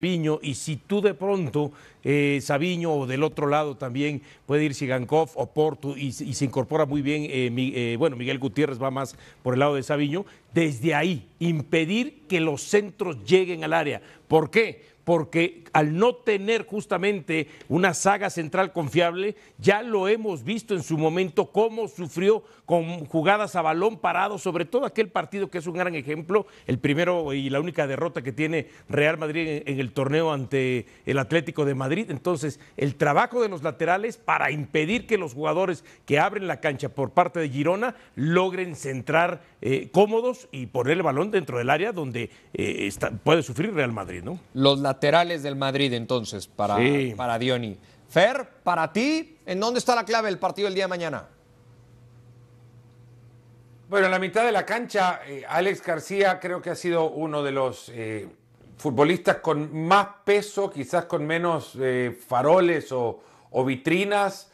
y si tú de pronto, eh, Sabiño, o del otro lado también puede ir Sigankov o Porto, y, se incorpora muy bien, eh, eh, bueno, Miguel Gutiérrez va más por el lado de Sabiño, desde ahí, impedir que los centros lleguen al área, ¿Por qué? Porque al no tener justamente una saga central confiable, ya lo hemos visto en su momento cómo sufrió con jugadas a balón parado, sobre todo aquel partido que es un gran ejemplo, el primero y la única derrota que tiene Real Madrid en el torneo ante el Atlético de Madrid. Entonces, el trabajo de los laterales para impedir que los jugadores que abren la cancha por parte de Girona logren centrar eh, cómodos y poner el balón dentro del área donde eh, puede sufrir Real Madrid. Los laterales del Madrid, entonces, para, para Diony. Fer, para ti, ¿en dónde está la clave del partido del día de mañana? Bueno, en la mitad de la cancha, eh, Alex García creo que ha sido uno de los eh, futbolistas con más peso, quizás con menos eh, faroles o, vitrinas,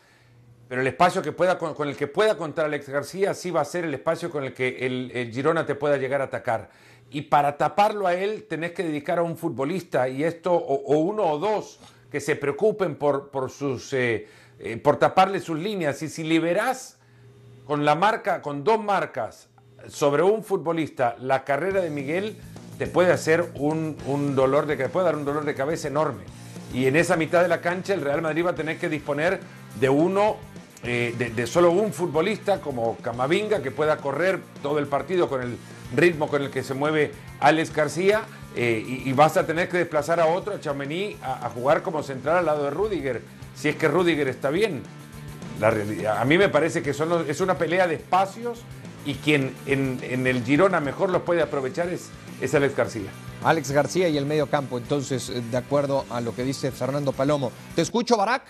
pero el espacio que pueda, con, el que pueda contar Alex García sí va a ser el espacio con el que el Girona te pueda llegar a atacar y para taparlo a él tenés que dedicar a un futbolista y esto, o, uno o dos que se preocupen por, por sus, eh, eh, por taparle sus líneas. Y si liberás con la marca, con dos marcas sobre un futbolista, la carrera de Miguel te puede hacer un, dolor de, dar un dolor de cabeza enorme. Y en esa mitad de la cancha el Real Madrid va a tener que disponer de uno eh, de, de, solo un futbolista como Camavinga que pueda correr todo el partido con el ritmo con el que se mueve Alex García eh, y, vas a tener que desplazar a otro, a Chamení, a, jugar como central al lado de Rudiger, si es que Rudiger está bien. a mí me parece que es una pelea de espacios y quien en, el Girona mejor los puede aprovechar es, es Alex García. Alex García y el medio campo, entonces, eh, de acuerdo a lo que dice Fernando Palomo. ¿Te escucho, Barack?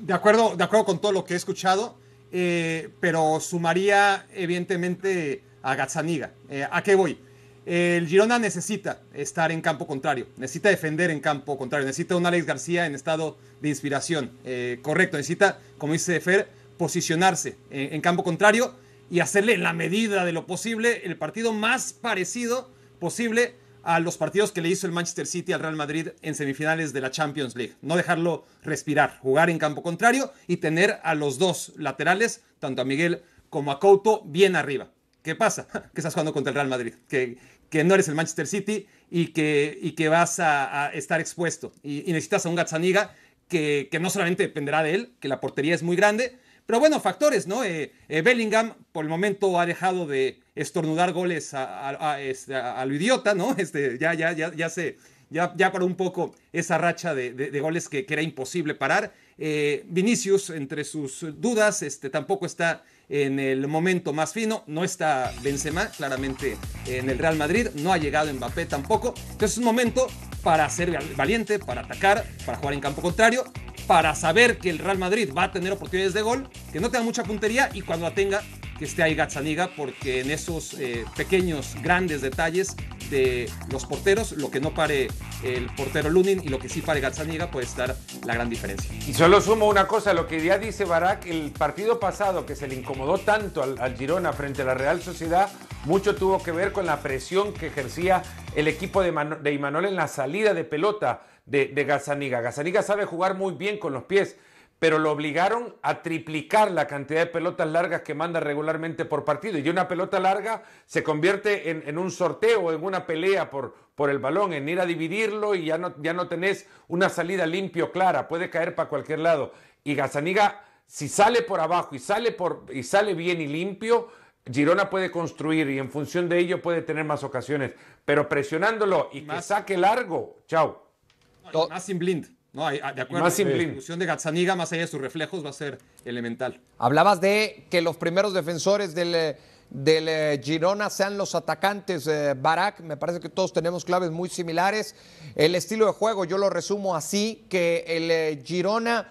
De acuerdo, de acuerdo con todo lo que he escuchado, eh, pero sumaría evidentemente a Gazzaniga. Eh, ¿A qué voy? El Girona necesita estar en campo contrario, necesita defender en campo contrario, necesita un Alex García en estado de inspiración, eh, correcto, necesita, como dice Fer, posicionarse en, en, campo contrario y hacerle en la medida de lo posible el partido más parecido posible a los partidos que le hizo el Manchester City al Real Madrid en semifinales de la Champions League. No dejarlo respirar, jugar en campo contrario y tener a los dos laterales, tanto a Miguel como a Couto, bien arriba. ¿Qué pasa? Que estás jugando contra el Real Madrid, que, que no eres el Manchester City y que, y que vas a, estar expuesto. Y, necesitas a un Gazzaniga que, que no solamente dependerá de él, que la portería es muy grande, pero bueno, factores, ¿no? Eh, eh, Bellingham por el momento ha dejado de estornudar goles a, este, lo idiota, ¿no? Este, ya, ya, ya, ya se. Ya, ya paró un poco esa racha de, de, goles que, era imposible parar. Eh, Vinicius, entre sus dudas, este, tampoco está en el momento más fino. No está Benzema, claramente, en el Real Madrid. No ha llegado Mbappé tampoco. Entonces es un momento para ser valiente, para atacar, para jugar en campo contrario para saber que el Real Madrid va a tener oportunidades de gol, que no tenga mucha puntería y cuando la tenga, que esté ahí Gazzaniga, porque en esos eh, pequeños, grandes detalles de los porteros, lo que no pare el portero Lunin y lo que sí pare Gazzaniga puede estar la gran diferencia. Y solo sumo una cosa, lo que ya dice Barak, el partido pasado que se le incomodó tanto al, al Girona frente a la Real Sociedad, mucho tuvo que ver con la presión que ejercía el equipo de, Imanol en la salida de pelota de, de Gazzaniga sabe jugar muy bien con los pies, pero lo obligaron a triplicar la cantidad de pelotas largas que manda regularmente por partido. Y una pelota larga se convierte en, un sorteo, en una pelea por, por, el balón, en ir a dividirlo y ya no, ya no tenés una salida limpio, clara, puede caer para cualquier lado. Y Gazzaniga, si sale por abajo y sale, por, y sale bien y limpio, Girona puede construir y en función de ello puede tener más ocasiones, pero presionándolo y que saque largo, chao más sin blind. No, ah, de acuerdo, más la evolución de Gazzaniga, más allá de sus reflejos, va a ser elemental. Hablabas de que los primeros defensores del, eh, del eh, Girona sean los atacantes. Eh, Barak, me parece que todos tenemos claves muy similares. El estilo de juego, yo lo resumo así, que el Girona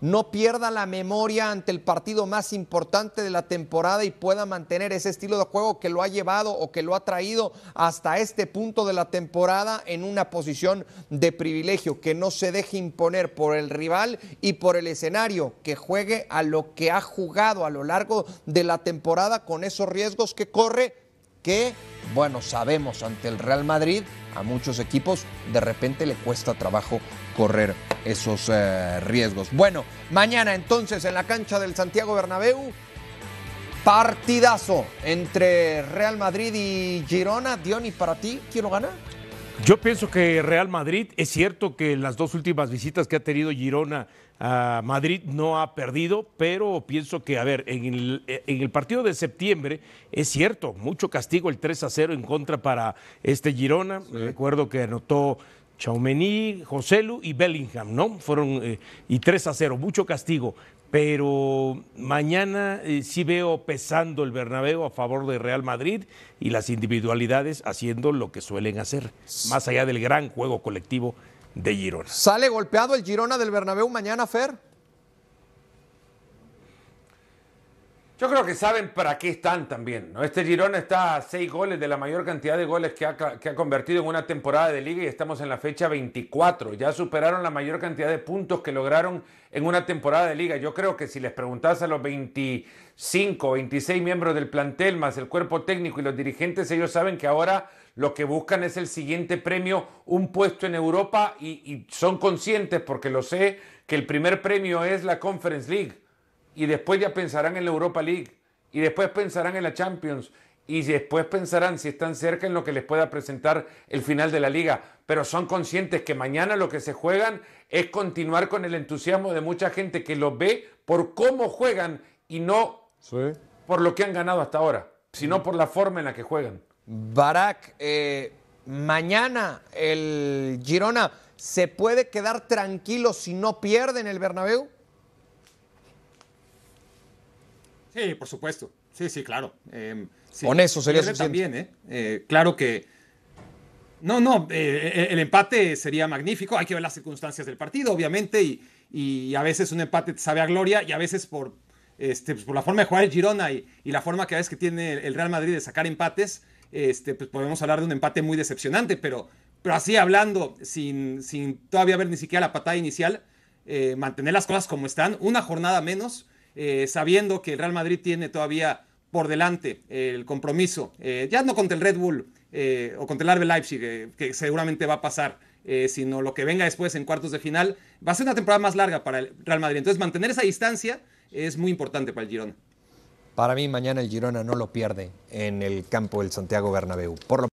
no pierda la memoria ante el partido más importante de la temporada y pueda mantener ese estilo de juego que lo ha llevado o que lo ha traído hasta este punto de la temporada en una posición de privilegio, que no se deje imponer por el rival y por el escenario, que juegue a lo que ha jugado a lo largo de la temporada con esos riesgos que corre, que bueno, sabemos ante el Real Madrid, a muchos equipos de repente le cuesta trabajo correr esos eh, riesgos. Bueno, mañana entonces en la cancha del Santiago Bernabéu, partidazo entre Real Madrid y Girona. Diony, para ti, ¿quiero ganar? Yo pienso que Real Madrid, es cierto que las dos últimas visitas que ha tenido Girona a Madrid no ha perdido, pero pienso que, a ver, en el, partido de septiembre es cierto, mucho castigo el 3 a 0 en contra para este Girona. Recuerdo que anotó Chaumení, Joselu y Bellingham, ¿no? Fueron eh, y 3 a 0, mucho castigo pero mañana eh, sí veo pesando el Bernabéu a favor de Real Madrid y las individualidades haciendo lo que suelen hacer, más allá del gran juego colectivo de Girona. ¿Sale golpeado el Girona del Bernabéu mañana, Fer? Yo creo que saben para qué están también. Este Girona está a seis goles de la mayor cantidad de goles que ha, convertido en una temporada de liga y estamos en la fecha 24. Ya superaron la mayor cantidad de puntos que lograron en una temporada de liga. Yo creo que si les preguntas a los 25, 26 miembros del plantel, más el cuerpo técnico y los dirigentes, ellos saben que ahora lo que buscan es el siguiente premio, un puesto en Europa y son conscientes, porque lo sé, que el primer premio es la Conference League y después ya pensarán en la Europa League, y después pensarán en la Champions, y después pensarán si están cerca en lo que les pueda presentar el final de la liga. Pero son conscientes que mañana lo que se juegan es continuar con el entusiasmo de mucha gente que lo ve por cómo juegan y no por lo que han ganado hasta ahora, sino por la forma en la que juegan. Barak, eh, mañana el Girona se puede quedar tranquilo si no pierden el Bernabéu. Sí, por supuesto. Sí, sí, claro. Em, Con eso sería También, ¿eh? ¿eh? claro que. No, no, eh, eh, el empate sería magnífico. Hay que ver las circunstancias del partido, obviamente, y, a veces un empate te sabe a gloria y a veces por, este, pues, por la forma de jugar el Girona y, la forma que a veces que tiene el Real Madrid de sacar empates, este, pues podemos hablar de un empate muy decepcionante, pero, pero así hablando, sin, sin todavía ver ni siquiera la patada inicial, mantener las cosas como están, una jornada menos, eh, sabiendo que el Real Madrid tiene todavía por delante el compromiso, eh, ya no contra el Red Bull eh, o contra el Arbe Leipzig, que seguramente va a pasar, sino lo que venga después en cuartos de final, va a ser una temporada más larga para el Real Madrid. Entonces, mantener esa distancia es muy importante para el Girona. Para mí, mañana el Girona no lo pierde en el campo del Santiago Bernabéu. Por lo